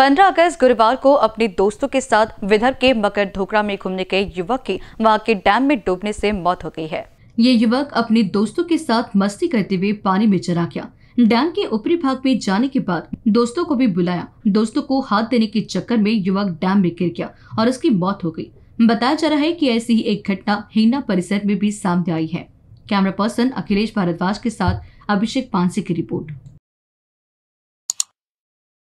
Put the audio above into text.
15 अगस्त गुरुवार को अपने दोस्तों के साथ विदर्भ के मकर धोकरा में घूमने गए युवक की वहां के डैम में डूबने से मौत हो गई है ये युवक अपने दोस्तों के साथ मस्ती करते हुए पानी में चला गया डैम के ऊपरी भाग में जाने के बाद दोस्तों को भी बुलाया दोस्तों को हाथ देने के चक्कर में युवक डैम में गिर गया और उसकी मौत हो गई बताया जा रहा है कि ऐसी ही एक घटना हिंगना परिसर में भी सामने आई है कैमरा पर्सन अखिलेश भारद्वाज के साथ अभिषेक पांसी की रिपोर्ट